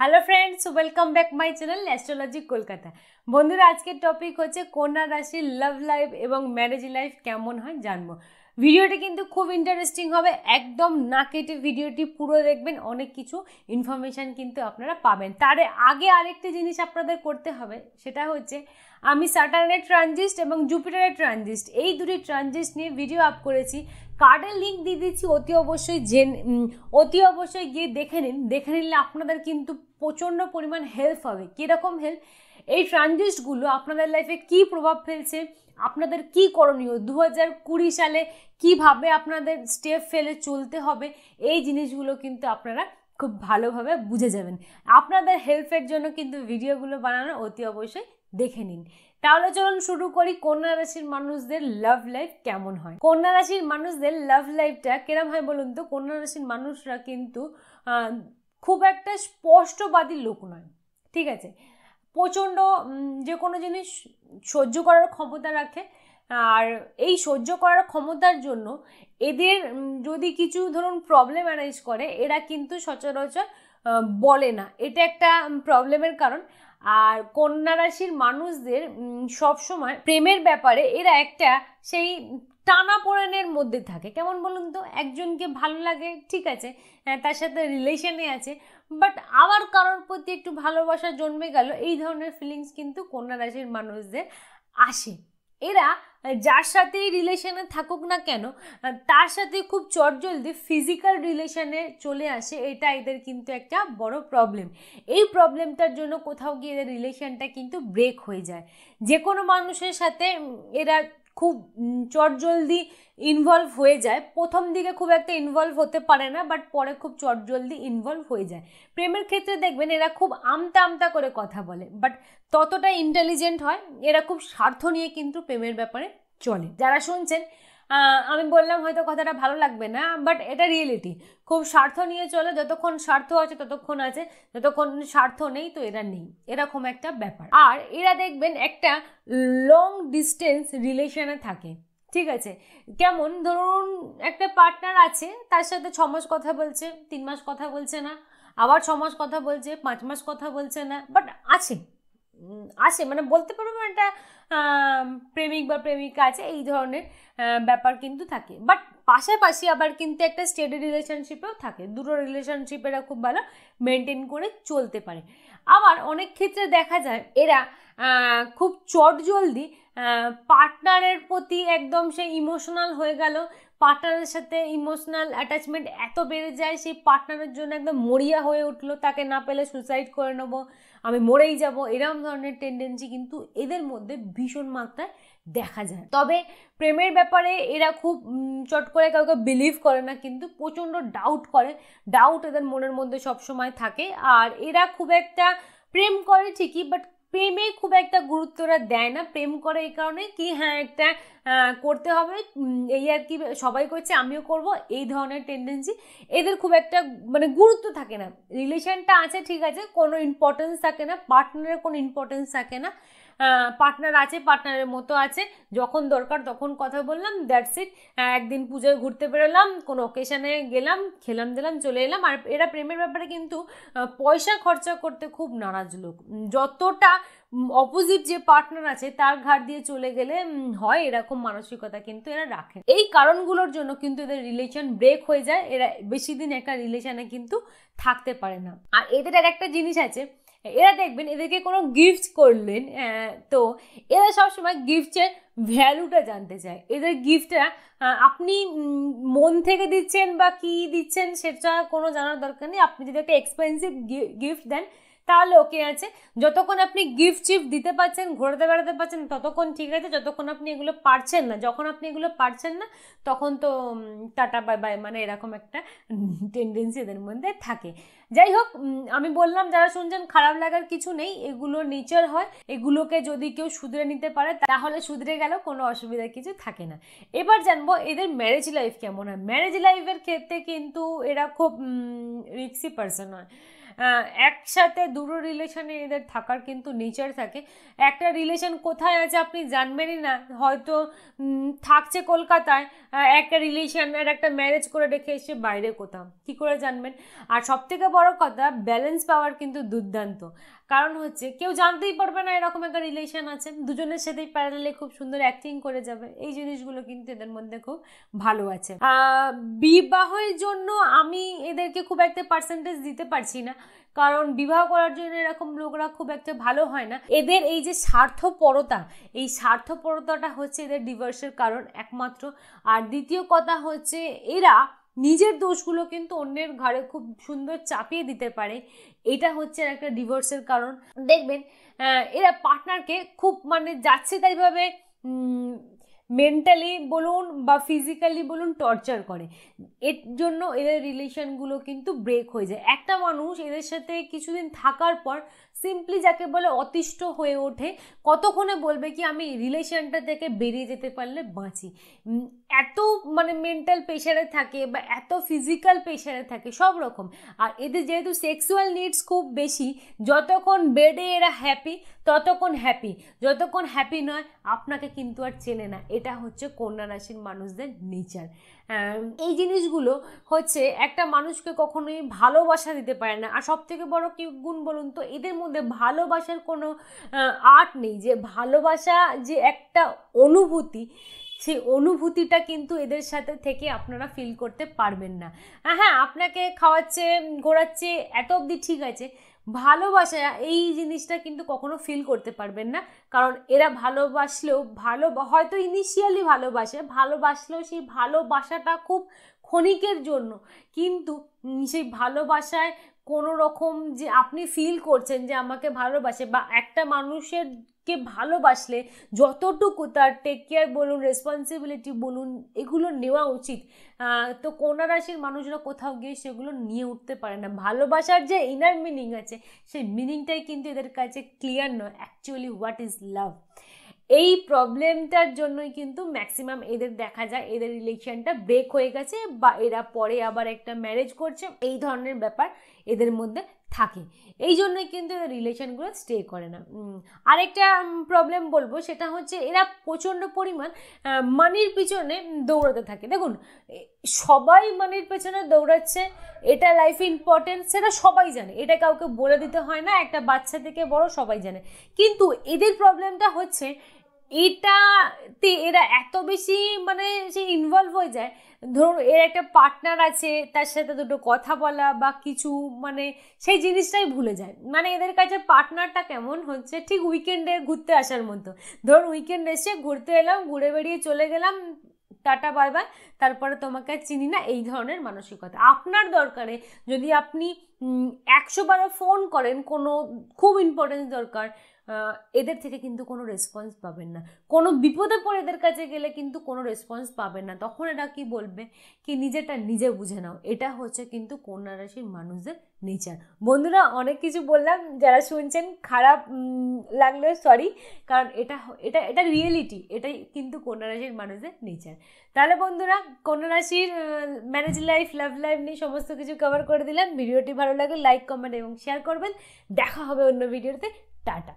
hello friends welcome back my channel astrology Kolkata বন্ধুরা আজকের topic হচ্ছে কন্যা রাশির লাভ লাইফ এবং ম্যারেজ লাইফ কেমন হয় জানবো ভিডিওটি কিন্তু খুব ইন্টারেস্টিং হবে একদম না কেটে ভিডিওটি পুরো দেখবেন অনেক কিছু ইনফরমেশান কিন্তু আপনারা পাবেন তার আগে আরেকটি জিনিস আপনাদের করতে হবে সেটা হচ্ছে আমি স্যাটার্নের ট্রানজিস্ট এবং জুপিটারের ট্রানজিস্ট এই দুটি ট্রানজিস্ট নিয়ে ভিডিও আপ করেছি কার্ডের লিঙ্ক দিয়ে দিচ্ছি অতি অবশ্যই জেন অতি অবশ্যই গিয়ে দেখে নিন দেখে নিলে আপনাদের কিন্তু প্রচণ্ড পরিমাণ হেল্প হবে কীরকম হেল্প এই ট্রানজিস্টগুলো আপনাদের লাইফে কি প্রভাব ফেলছে আপনাদের কি করণীয় দু হাজার কুড়ি সালে কিভাবে আপনাদের স্টেপ ফেলে চলতে হবে এই জিনিসগুলো কিন্তু আপনারা খুব ভালোভাবে বুঝে যাবেন আপনাদের হেল্পের জন্য কিন্তু ভিডিওগুলো বানানো অতি অবশ্যই দেখে নিন তাহলে চলুন শুরু করি কন্যা রাশির মানুষদের লাভ লাইফ কেমন হয় কন্যা রাশির মানুষদের লাভ লাইফটা কেরম হয় বলুন তো কন্যা রাশির মানুষরা কিন্তু খুব একটা স্পষ্টবাদী লোক নয় ঠিক আছে প্রচণ্ড যে কোনো জিনিস সহ্য করার ক্ষমতা রাখে আর এই সহ্য করার ক্ষমতার জন্য এদের যদি কিছু ধরুন প্রবলেম অ্যানালাইজ করে এরা কিন্তু সচরাচর বলে না এটা একটা প্রবলেমের কারণ আর কন্যা রাশির মানুষদের সবসময় প্রেমের ব্যাপারে এরা একটা সেই টানা পোড়েনের মধ্যে থাকে কেমন বলুন তো একজনকে ভালো লাগে ঠিক আছে তার সাথে রিলেশনে আছে বাট আবার কারোর প্রতি একটু ভালোবাসা জন্মে গেল এই ধরনের ফিলিংস কিন্তু কন্যা রাশির মানুষদের আসে এরা যার সাথেই রিলেশনে থাকুক না কেন তার সাথে খুব চটজলদি ফিজিক্যাল রিলেশনে চলে আসে এটা এদের কিন্তু একটা বড় প্রবলেম এই প্রবলেমটার জন্য কোথাও গিয়ে এদের রিলেশনটা কিন্তু ব্রেক হয়ে যায় যে কোনো মানুষের সাথে এরা খুব চটজলদি ইনভলভ হয়ে যায় প্রথম দিকে খুব একটা ইনভলভ হতে পারে না বাট পরে খুব চটজলদি ইনভলভ হয়ে যায় প্রেমের ক্ষেত্রে দেখবেন এরা খুব আমতা আমতা করে কথা বলে বাট ততটা ইন্টেলিজেন্ট হয় এরা খুব স্বার্থ নিয়ে কিন্তু প্রেমের ব্যাপারে চলে যারা শুনছেন আমি বললাম হয়তো কথাটা ভালো লাগবে না বাট এটা রিয়েলিটি খুব স্বার্থ নিয়ে চলে যতক্ষণ স্বার্থ আছে ততক্ষণ আছে যতক্ষণ স্বার্থ নেই তো এরা নেই এরকম একটা ব্যাপার আর এরা দেখবেন একটা লং ডিস্টেন্স রিলেশনে থাকে ঠিক আছে কেমন ধরুন একটা পার্টনার আছে তার সাথে ছ মাস কথা বলছে তিন মাস কথা বলছে না আবার ছ মাস কথা বলছে পাঁচ মাস কথা বলছে না বাট আছে আসে মানে বলতে পারবো একটা প্রেমিক বা প্রেমিকা আছে এই ধরনের ব্যাপার কিন্তু থাকে বাট পাশাপাশি আবার কিন্তু একটা স্টেডি রিলেশনশিপেও থাকে দুটো রিলেশনশিপ এরা খুব ভালো মেনটেন করে চলতে পারে আবার অনেক ক্ষেত্রে দেখা যায় এরা খুব চটজলদি পার্টনারের প্রতি একদম সে ইমোশনাল হয়ে গেল পার্টনারের সাথে ইমোশনাল অ্যাটাচমেন্ট এত বেড়ে যায় সেই পার্টনারের জন্য একদম মরিয়া হয়ে উঠলো তাকে না পেলে সুসাইড করে নেব আমি মরেই যাব এরম ধরনের টেন্ডেন্সি কিন্তু এদের মধ্যে ভীষণ মাত্রায় দেখা যায় তবে প্রেমের ব্যাপারে এরা খুব চট করে কাউকে বিলিভ করে না কিন্তু প্রচণ্ড ডাউট করে ডাউট এদের মনের মধ্যে সবসময় থাকে আর এরা খুব একটা প্রেম করে ঠিকই বাট প্রেমে খুব একটা গুরুত্বটা দেয় না প্রেম করে এই কারণে কি হ্যাঁ একটা করতে হবে এই আর কি সবাই করছে আমিও করব এই ধরনের টেন্ডেন্সি এদের খুব একটা মানে গুরুত্ব থাকে না রিলেশনটা আছে ঠিক আছে কোনো ইম্পর্টেন্স থাকে না পার্টনারের কোনো ইম্পর্টেন্স থাকে না পার্টনার আছে পার্টনারের মতো আছে যখন দরকার তখন কথা বললাম দ্যাটস ইট একদিন পুজোয় ঘুরতে বেরোলাম কোনো অকেশানে গেলাম খেলাম দিলাম চলে এলাম আর এরা প্রেমের ব্যাপারে কিন্তু পয়সা খরচা করতে খুব নারাজ লোক যতটা অপোজিট যে পার্টনার আছে তার ঘাট দিয়ে চলে গেলে হয় এরকম মানসিকতা কিন্তু এরা রাখে এই কারণগুলোর জন্য কিন্তু এদের রিলেশন ব্রেক হয়ে যায় এরা বেশি দিন একটা রিলেশনে কিন্তু থাকতে পারে না আর এদের আর একটা জিনিস আছে এরা দেখবেন এদেরকে কোনো গিফট করলেন তো এরা সবসময় গিফটের ভ্যালুটা জানতে চায় এদের গিফটটা আপনি মন থেকে দিচ্ছেন বা কী দিচ্ছেন সেটা কোনো জানার দরকার নেই আপনি যদি একটা এক্সপেন্সিভ গিফট দেন তাহলে ওকে আছে যতক্ষণ আপনি গিফট চিফট দিতে পারছেন ঘোরাতে বেড়াতে পারছেন ততক্ষণ ঠিক আছে যতক্ষণ আপনি এগুলো পারছেন না যখন আপনি এগুলো পারছেন না তখন তো টাটা বাই বাই মানে এরকম একটা টেন্ডেন্সি এদের মধ্যে থাকে যাই হোক আমি বললাম যারা শুনছেন খারাপ লাগার কিছু নেই এগুলো নেচার হয় এগুলোকে যদি কেউ শুধরে নিতে পারে তাহলে শুধরে গেল কোনো অসুবিধা কিছু থাকে না এবার জানবো এদের ম্যারেজ লাইফ কেমন হয় ম্যারেজ লাইফের ক্ষেত্রে কিন্তু এরা খুব রিক্সি পার্সন হয় একসাথে দুটো রিলেশনে এদের থাকার কিন্তু নেচার থাকে একটা রিলেশন কোথায় আছে আপনি জানবেনই না হয়তো থাকছে কলকাতায় একটা রিলেশন আর একটা ম্যারেজ করে রেখে এসে বাইরে কোথাও কী করে জানবেন আর সবথেকে বড় কথা ব্যালেন্স পাওয়ার কিন্তু দুর্দান্ত কারণ হচ্ছে কেউ জানতেই পারবে না এরকম একটা রিলেশন আছে দুজনের সাথেই প্যারালে খুব সুন্দর অ্যাক্টিং করে যাবে এই জিনিসগুলো কিন্তু এদের মধ্যে খুব ভালো আছে বিবাহের জন্য আমি এদেরকে খুব একটা পার্সেন্টেজ দিতে পারছি না কারণ বিবাহ করার জন্য এরকম লোকরা খুব একটা ভালো হয় না এদের এই যে স্বার্থপরতা এই স্বার্থপরতাটা হচ্ছে এদের ডিভোর্সের কারণ একমাত্র আর দ্বিতীয় কথা হচ্ছে এরা নিজের দোষগুলো কিন্তু অন্যের ঘরে খুব সুন্দর চাপিয়ে দিতে পারে এটা হচ্ছে একটা ডিভোর্সের কারণ দেখবেন এরা পার্টনারকে খুব মানে যাচ্ছে তাইভাবে মেন্টালি বলুন বা ফিজিক্যালি বলুন টর্চার করে এর জন্য এদের রিলেশনগুলো কিন্তু ব্রেক হয়ে যায় একটা মানুষ এদের সাথে কিছুদিন থাকার পর সিম্পলি যাকে বলে অতিষ্ঠ হয়ে ওঠে কতক্ষণে বলবে কি আমি রিলেশনটা থেকে বেরিয়ে যেতে পারলে বাঁচি এত মানে মেন্টাল প্রেশারে থাকে বা এত ফিজিক্যাল প্রেশারে থাকে সব রকম আর এদের যেহেতু সেক্সুয়াল নিডস খুব বেশি যতক্ষণ বেডে এরা হ্যাপি ততক্ষণ হ্যাপি যতক্ষণ হ্যাপি নয় আপনাকে কিন্তু আর চেনে না এটা হচ্ছে কন্যা রাশির মানুষদের নেচার এই জিনিসগুলো হচ্ছে একটা মানুষকে কখনোই ভালোবাসা দিতে পারে না আর সবথেকে বড় কি গুণ বলুন তো এদের মধ্যে মধ্যে ভালোবাসার কোনো আর্ট নেই যে ভালোবাসা যে একটা অনুভূতি সেই অনুভূতিটা কিন্তু এদের সাথে থেকে আপনারা ফিল করতে পারবেন না হ্যাঁ আপনাকে খাওয়াচ্ছে ঘোরাচ্ছে এত অবধি ঠিক আছে ভালোবাসা এই জিনিসটা কিন্তু কখনো ফিল করতে পারবেন না কারণ এরা ভালোবাসলেও ভালো হয়তো ইনিশিয়ালি ভালোবাসে ভালোবাসলেও সেই ভালোবাসাটা খুব ক্ষণিকের জন্য কিন্তু সেই ভালোবাসায় কোনো রকম যে আপনি ফিল করছেন যে আমাকে ভালোবাসে বা একটা মানুষের কে ভালোবাসলে যতটুকু তার টেক কেয়ার বলুন রেসপন্সিবিলিটি বলুন এগুলো নেওয়া উচিত তো কন্যা রাশির মানুষরা কোথাও গিয়ে সেগুলো নিয়ে উঠতে পারে না ভালোবাসার যে ইনার মিনিং আছে সেই মিনিংটাই কিন্তু এদের কাছে ক্লিয়ার নয় অ্যাকচুয়ালি হোয়াট ইজ লাভ এই প্রবলেমটার জন্যই কিন্তু ম্যাক্সিমাম এদের দেখা যায় এদের রিলেশনটা ব্রেক হয়ে গেছে বা এরা পরে আবার একটা ম্যারেজ করছে এই ধরনের ব্যাপার এদের মধ্যে থাকে এই জন্যই কিন্তু এদের রিলেশনগুলো স্টে করে না আরেকটা প্রবলেম বলবো সেটা হচ্ছে এরা প্রচণ্ড পরিমাণ মানির পিছনে দৌড়াতে থাকে দেখুন সবাই মানির পেছনে দৌড়াচ্ছে এটা লাইফ ইম্পর্টেন্ট সেটা সবাই জানে এটা কাউকে বলে দিতে হয় না একটা বাচ্চা থেকে বড় সবাই জানে কিন্তু এদের প্রবলেমটা হচ্ছে তে এরা এত বেশি মানে সে ইনভলভ হয়ে যায় ধরুন এর একটা পার্টনার আছে তার সাথে দুটো কথা বলা বা কিছু মানে সেই জিনিসটাই ভুলে যায় মানে এদের কাছে পার্টনারটা কেমন হচ্ছে ঠিক উইকেন্ডে ঘুরতে আসার মতো ধরুন উইকেন্ডে এসে ঘুরতে এলাম ঘুরে বেরিয়ে চলে গেলাম টাটা বাই বাই তারপরে তোমাকে চিনি না এই ধরনের মানসিকতা আপনার দরকারে যদি আপনি একশো বারো ফোন করেন কোনো খুব ইম্পর্টেন্স দরকার এদের থেকে কিন্তু কোনো রেসপন্স পাবেন না কোনো বিপদে পড়ে এদের কাছে গেলে কিন্তু কোনো রেসপন্স পাবেন না তখন এরা কি বলবে কি নিজেটা নিজে বুঝে নাও এটা হচ্ছে কিন্তু কন্যা রাশির মানুষদের নেচার বন্ধুরা অনেক কিছু বললাম যারা শুনছেন খারাপ লাগলো সরি কারণ এটা এটা এটা রিয়েলিটি এটাই কিন্তু কন্যা রাশির মানুষদের নেচার তাহলে বন্ধুরা কন্যা রাশির ম্যারেজ লাইফ লাভ লাইফ নিয়ে সমস্ত কিছু কভার করে দিলাম ভিডিওটি ভালো ভালো লাগে লাইক কমেন্ট এবং শেয়ার করবেন দেখা হবে অন্য ভিডিওতে টাটা